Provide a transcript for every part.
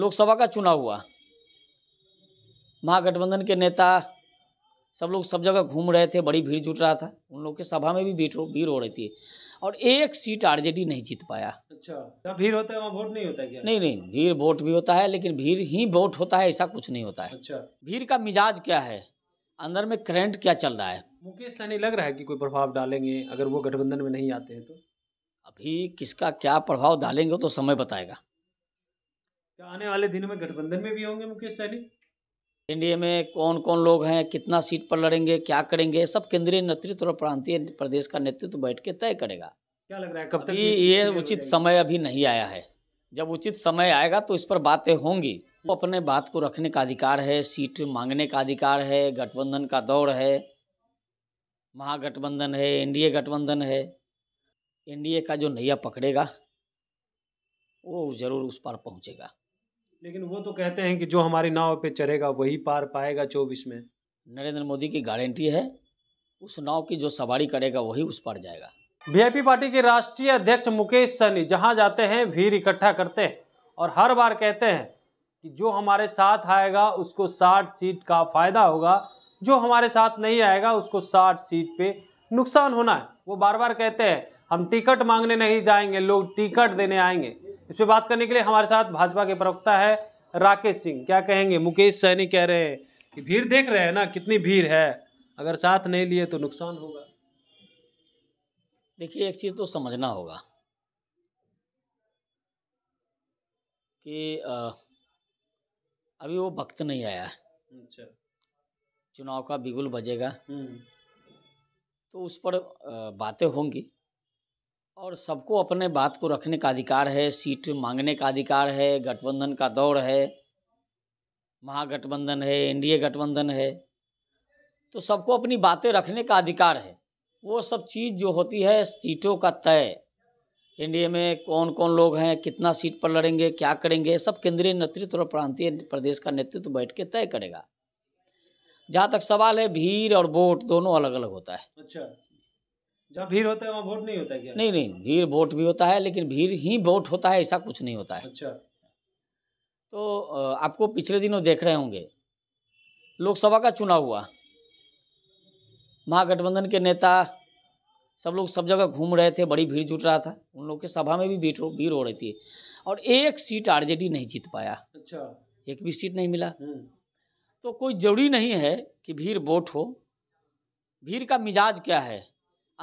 लोकसभा का चुनाव हुआ महागठबंधन के नेता सब लोग सब जगह घूम रहे थे बड़ी भीड़ जुट रहा था उन लोग के सभा में भी भीड़ भीड़ हो रही थी और एक सीट आरजेडी नहीं जीत पाया अच्छा भीड़ होता है वहाँ वोट नहीं होता क्या नहीं नहीं भीड़ वोट भी होता है लेकिन भीड़ ही वोट होता है ऐसा कुछ नहीं होता है अच्छा भीड़ का मिजाज क्या है अंदर में करंट क्या चल रहा है मुकेश सहनी लग रहा है कि कोई प्रभाव डालेंगे अगर वो गठबंधन में नहीं आते हैं तो अभी किसका क्या प्रभाव डालेंगे तो समय बताएगा क्या आने वाले दिनों में गठबंधन में भी होंगे मुकेश सहनी एनडीए में कौन कौन लोग हैं कितना सीट पर लड़ेंगे क्या करेंगे सब केंद्रीय नेतृत्व और प्रांतीय प्रदेश का नेतृत्व बैठ के तय करेगा क्या लग रहा है कब तक ये उचित समय अभी नहीं आया है जब उचित समय आएगा तो इस पर बातें होंगी वो अपने बात को रखने का अधिकार है सीट मांगने का अधिकार है गठबंधन का दौर है महागठबंधन है एनडीए गठबंधन है एनडीए का जो नैया पकड़ेगा वो जरूर उस पर पहुंचेगा लेकिन वो तो कहते हैं कि जो हमारी नाव पे चढ़ेगा वही पार पाएगा चौबीस में नरेंद्र मोदी की गारंटी है उस नाव की जो सवारी करेगा वही उस पार जाएगा वीआईपी पार्टी के राष्ट्रीय अध्यक्ष मुकेश सहनी जहां जाते हैं भीड़ इकट्ठा करते हैं और हर बार कहते हैं कि जो हमारे साथ आएगा उसको 60 सीट का फायदा होगा जो हमारे साथ नहीं आएगा उसको 60 सीट पे नुकसान होना है वो बार बार कहते हैं हम टिकट मांगने नहीं जाएंगे लोग टिकट देने आएंगे इस पर बात करने के लिए हमारे साथ भाजपा के प्रवक्ता है राकेश सिंह क्या कहेंगे मुकेश सैनी कह रहे हैं कि भीड़ देख रहे हैं ना कितनी भीड़ है अगर साथ नहीं लिए तो नुकसान होगा देखिए एक चीज़ तो समझना होगा कि अभी वो वक्त नहीं आया है अच्छा। चुनाव का बिगुल बजेगा हम्म। तो उस पर बातें होंगी और सबको अपने बात को रखने का अधिकार है सीट मांगने का अधिकार है गठबंधन का दौर है महागठबंधन है एनडीए गठबंधन है तो सबको अपनी बातें रखने का अधिकार है वो सब चीज़ जो होती है सीटों का तय एनडीए में कौन कौन लोग हैं कितना सीट पर लड़ेंगे क्या करेंगे सब केंद्रीय नेतृत्व और प्रांतीय प्रदेश का नेतृत्व बैठ के तय करेगा जहाँ तक सवाल है भीड़ और वोट दोनों अलग अलग होता है अच्छा जहाँ भीड़ होता है वहाँ वोट नहीं होता क्या नहीं नहीं भीड़ वोट भी होता है लेकिन भीड़ ही वोट होता है ऐसा कुछ नहीं होता है अच्छा तो आपको पिछले दिनों देख रहे होंगे लोकसभा का चुनाव हुआ महागठबंधन के नेता सब लोग सब जगह घूम रहे थे बड़ी भीड़ जुट रहा था उन लोग के सभा में भी भीड़ हो रही थी और एक सीट आरजेडी नहीं जीत पाया अच्छा एक भी सीट नहीं मिला हम्म। तो कोई जरूरी नहीं है कि भीड़ वोट हो भीड़ का मिजाज क्या है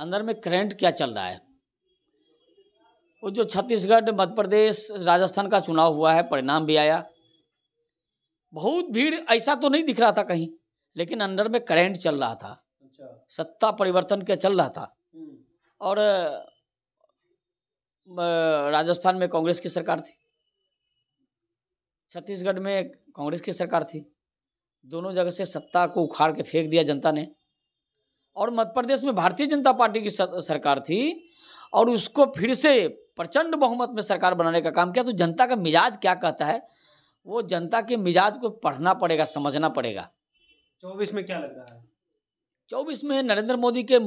अंदर में करंट क्या चल रहा है वो जो छत्तीसगढ़ मध्य प्रदेश राजस्थान का चुनाव हुआ है परिणाम भी आया बहुत भीड़ ऐसा तो नहीं दिख रहा था कहीं लेकिन अंदर में करंट चल रहा था अच्छा। सत्ता परिवर्तन क्या चल रहा था हम्म। और राजस्थान में कांग्रेस की सरकार थी छत्तीसगढ़ में कांग्रेस की सरकार थी दोनों जगह से सत्ता को उखाड़ के फेंक दिया जनता ने और मध्य प्रदेश में भारतीय जनता पार्टी की सरकार थी और उसको फिर से प्रचंड बहुमत में सरकार बनाने का काम किया तो जनता का मिजाज क्या कहता है वो जनता के मिजाज को पढ़ना पड़ेगा समझना पड़ेगा चौबीस में क्या लग रहा है चौबीस में नरेंद्र मोदी के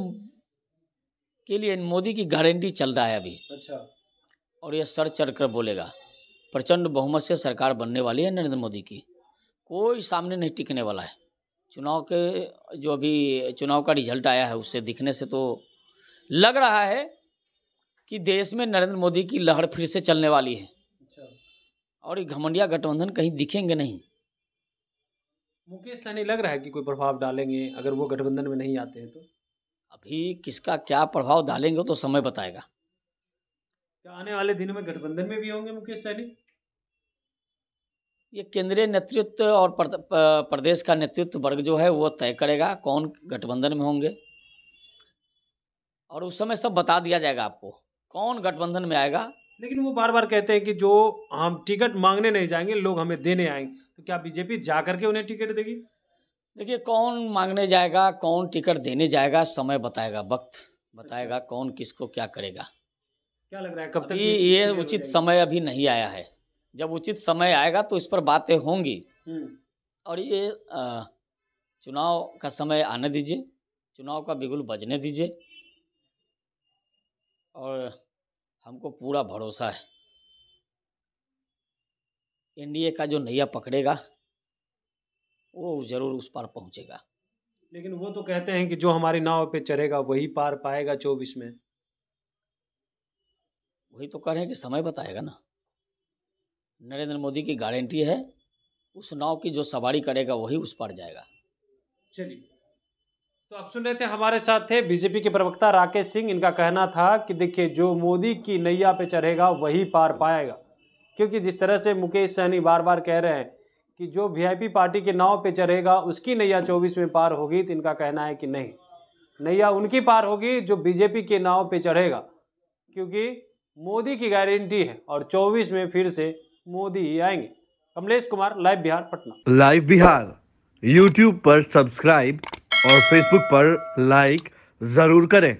के लिए मोदी की गारंटी चल रहा है अभी अच्छा और यह सर चढ़ कर बोलेगा प्रचंड बहुमत से सरकार बनने वाली है नरेंद्र मोदी की कोई सामने नहीं टिकने वाला है चुनाव के जो अभी चुनाव का रिजल्ट आया है उससे दिखने से तो लग रहा है कि देश में नरेंद्र मोदी की लहर फिर से चलने वाली है अच्छा। और ये घमंडिया गठबंधन कहीं दिखेंगे नहीं मुकेश सहनी लग रहा है कि कोई प्रभाव डालेंगे अगर वो गठबंधन में नहीं आते हैं तो अभी किसका क्या प्रभाव डालेंगे तो समय बताएगा क्या आने वाले दिनों में गठबंधन में भी होंगे मुकेश सहनी ये केंद्रीय नेतृत्व और प्रदेश का नेतृत्व वर्ग जो है वो तय करेगा कौन गठबंधन में होंगे और उस समय सब बता दिया जाएगा आपको कौन गठबंधन में आएगा लेकिन वो बार बार कहते हैं कि जो हम टिकट मांगने नहीं जाएंगे लोग हमें देने आएंगे तो क्या बीजेपी जा करके उन्हें टिकट देगी देखिए कौन मांगने जाएगा कौन टिकट देने जाएगा समय बताएगा वक्त बताएगा अच्छा। कौन किसको क्या करेगा क्या लग रहा है कब तक ये उचित समय अभी नहीं आया है जब उचित समय आएगा तो इस पर बातें होंगी हम्म। और ये चुनाव का समय आने दीजिए चुनाव का बिगुल बजने दीजिए और हमको पूरा भरोसा है एनडीए का जो नैया पकड़ेगा वो ज़रूर उस पार पहुंचेगा लेकिन वो तो कहते हैं कि जो हमारी नाव पे चढ़ेगा वही पार पाएगा चौबीस में वही तो कह रहे हैं कि समय बताएगा ना नरेंद्र मोदी की गारंटी है उस नाव की जो सवारी करेगा वही उस पर जाएगा चलिए तो आप सुन रहे थे हमारे साथ थे बीजेपी के प्रवक्ता राकेश सिंह इनका कहना था कि देखिए जो मोदी की नैया पे चढ़ेगा वही पार पाएगा क्योंकि जिस तरह से मुकेश सहनी बार बार कह रहे हैं कि जो वीआईपी पार्टी के नाव पे चढ़ेगा उसकी नैया चौबीस में पार होगी तो इनका कहना है कि नहीं नैया उनकी पार होगी जो बीजेपी के नाव पे चढ़ेगा क्योंकि मोदी की गारंटी है और चौबीस में फिर से मोदी ही आएंगे Kamlesh Kumar live Bihar Patna live Bihar YouTube पर सब्सक्राइब और फेसबुक पर लाइक जरूर करें